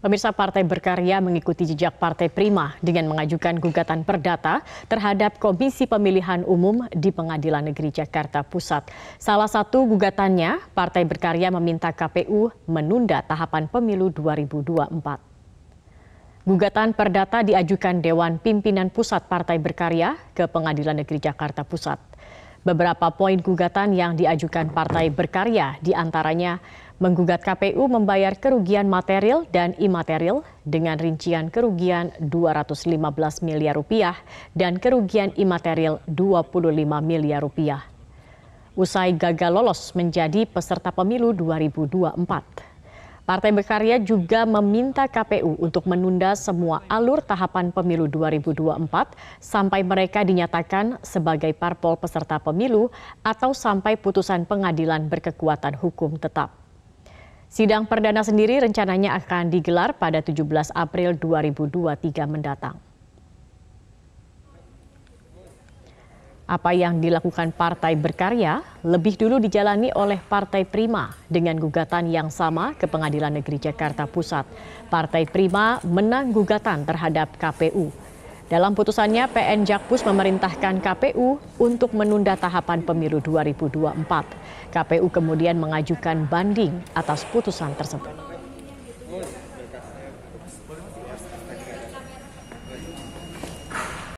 Pemirsa Partai Berkarya mengikuti jejak Partai Prima dengan mengajukan gugatan perdata terhadap Komisi Pemilihan Umum di Pengadilan Negeri Jakarta Pusat. Salah satu gugatannya, Partai Berkarya meminta KPU menunda tahapan pemilu 2024. Gugatan perdata diajukan Dewan Pimpinan Pusat Partai Berkarya ke Pengadilan Negeri Jakarta Pusat beberapa poin gugatan yang diajukan Partai Berkarya, diantaranya menggugat KPU membayar kerugian material dan imaterial dengan rincian kerugian 215 miliar rupiah dan kerugian imaterial 25 miliar rupiah. Usai gagal lolos menjadi peserta pemilu 2024. Partai Berkarya juga meminta KPU untuk menunda semua alur tahapan pemilu 2024 sampai mereka dinyatakan sebagai parpol peserta pemilu atau sampai putusan pengadilan berkekuatan hukum tetap. Sidang perdana sendiri rencananya akan digelar pada 17 April 2023 mendatang. Apa yang dilakukan Partai Berkarya lebih dulu dijalani oleh Partai Prima dengan gugatan yang sama ke Pengadilan Negeri Jakarta Pusat. Partai Prima menang gugatan terhadap KPU. Dalam putusannya, PN Jakpus memerintahkan KPU untuk menunda tahapan pemilu 2024. KPU kemudian mengajukan banding atas putusan tersebut.